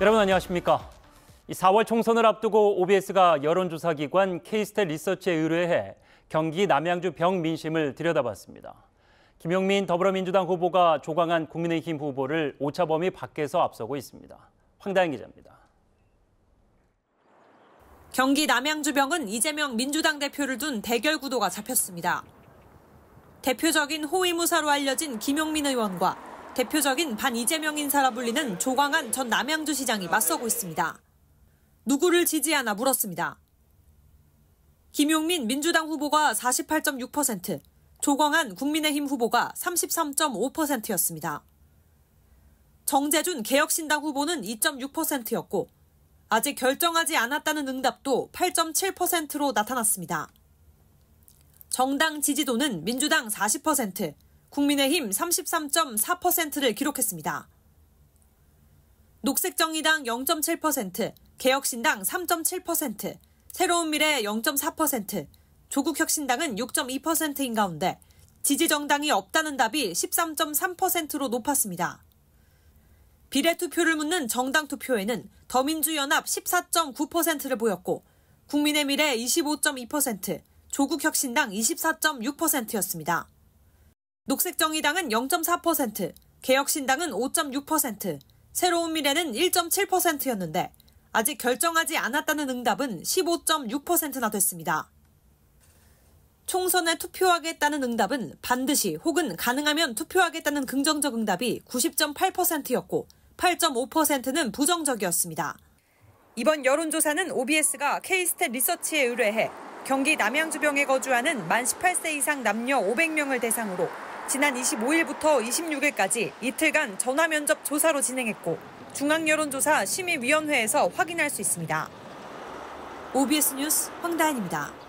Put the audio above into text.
여러분 안녕하십니까? 4월 총선을 앞두고 OBS가 여론조사기관 케이스텔 리서치에 의뢰해 경기 남양주 병 민심을 들여다봤습니다. 김용민 더불어민주당 후보가 조광한 국민의힘 후보를 오차범위 밖에서 앞서고 있습니다. 황다현 기자입니다. 경기 남양주병은 이재명 민주당 대표를 둔 대결 구도가 잡혔습니다. 대표적인 호위무사로 알려진 김용민 의원과 대표적인 반 이재명 인사라 불리는 조광한 전 남양주시장이 맞서고 있습니다. 누구를 지지하나 물었습니다. 김용민 민주당 후보가 48.6%, 조광한 국민의힘 후보가 33.5%였습니다. 정재준 개혁신당 후보는 2.6%였고 아직 결정하지 않았다는 응답도 8.7%로 나타났습니다. 정당 지지도는 민주당 40%, 국민의힘 33.4%를 기록했습니다. 녹색정의당 0.7%, 개혁신당 3.7%, 새로운미래 0.4%, 조국혁신당은 6.2%인 가운데 지지정당이 없다는 답이 13.3%로 높았습니다. 비례투표를 묻는 정당 투표에는 더민주연합 14.9%를 보였고 국민의 미래 25.2%, 조국혁신당 24.6%였습니다. 녹색정의당은 0.4%, 개혁신당은 5.6%, 새로운미래는 1.7%였는데 아직 결정하지 않았다는 응답은 15.6%나 됐습니다. 총선에 투표하겠다는 응답은 반드시 혹은 가능하면 투표하겠다는 긍정적 응답이 90.8%였고 8.5%는 부정적이었습니다. 이번 여론조사는 OBS가 케이스텝 리서치에 의뢰해 경기 남양주병에 거주하는 만 18세 이상 남녀 500명을 대상으로 지난 25일부터 26일까지 이틀간 전화 면접 조사로 진행했고 중앙여론조사 심의위원회에서 확인할 수 있습니다. OBS 뉴스 황다현입니다.